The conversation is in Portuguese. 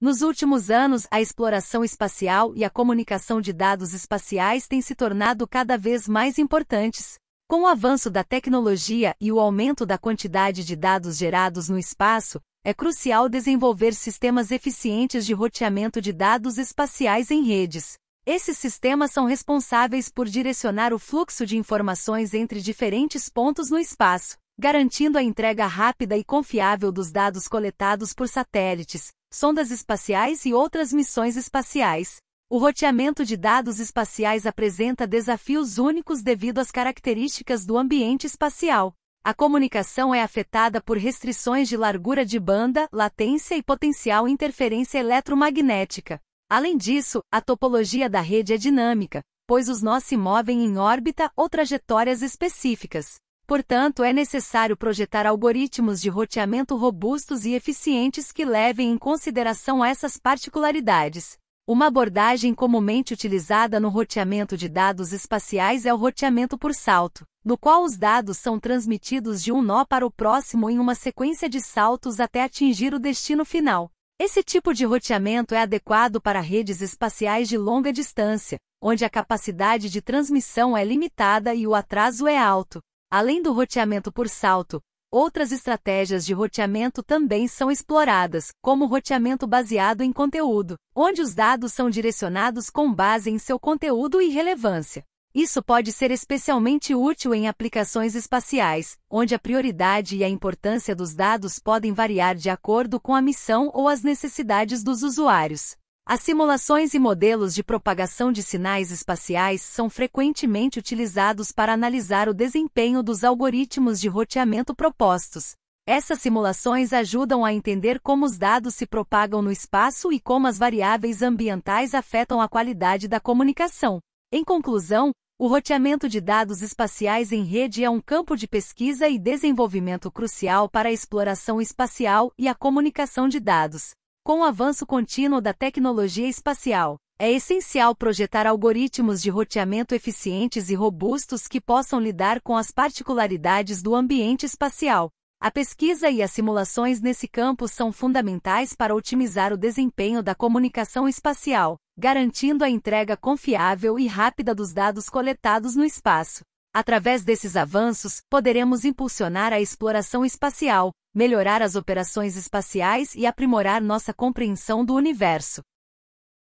Nos últimos anos, a exploração espacial e a comunicação de dados espaciais têm se tornado cada vez mais importantes. Com o avanço da tecnologia e o aumento da quantidade de dados gerados no espaço, é crucial desenvolver sistemas eficientes de roteamento de dados espaciais em redes. Esses sistemas são responsáveis por direcionar o fluxo de informações entre diferentes pontos no espaço, garantindo a entrega rápida e confiável dos dados coletados por satélites, sondas espaciais e outras missões espaciais. O roteamento de dados espaciais apresenta desafios únicos devido às características do ambiente espacial. A comunicação é afetada por restrições de largura de banda, latência e potencial interferência eletromagnética. Além disso, a topologia da rede é dinâmica, pois os nós se movem em órbita ou trajetórias específicas. Portanto, é necessário projetar algoritmos de roteamento robustos e eficientes que levem em consideração essas particularidades. Uma abordagem comumente utilizada no roteamento de dados espaciais é o roteamento por salto, no qual os dados são transmitidos de um nó para o próximo em uma sequência de saltos até atingir o destino final. Esse tipo de roteamento é adequado para redes espaciais de longa distância, onde a capacidade de transmissão é limitada e o atraso é alto. Além do roteamento por salto, outras estratégias de roteamento também são exploradas, como roteamento baseado em conteúdo, onde os dados são direcionados com base em seu conteúdo e relevância. Isso pode ser especialmente útil em aplicações espaciais, onde a prioridade e a importância dos dados podem variar de acordo com a missão ou as necessidades dos usuários. As simulações e modelos de propagação de sinais espaciais são frequentemente utilizados para analisar o desempenho dos algoritmos de roteamento propostos. Essas simulações ajudam a entender como os dados se propagam no espaço e como as variáveis ambientais afetam a qualidade da comunicação. Em conclusão, o roteamento de dados espaciais em rede é um campo de pesquisa e desenvolvimento crucial para a exploração espacial e a comunicação de dados. Com o avanço contínuo da tecnologia espacial, é essencial projetar algoritmos de roteamento eficientes e robustos que possam lidar com as particularidades do ambiente espacial. A pesquisa e as simulações nesse campo são fundamentais para otimizar o desempenho da comunicação espacial, garantindo a entrega confiável e rápida dos dados coletados no espaço. Através desses avanços, poderemos impulsionar a exploração espacial, melhorar as operações espaciais e aprimorar nossa compreensão do universo.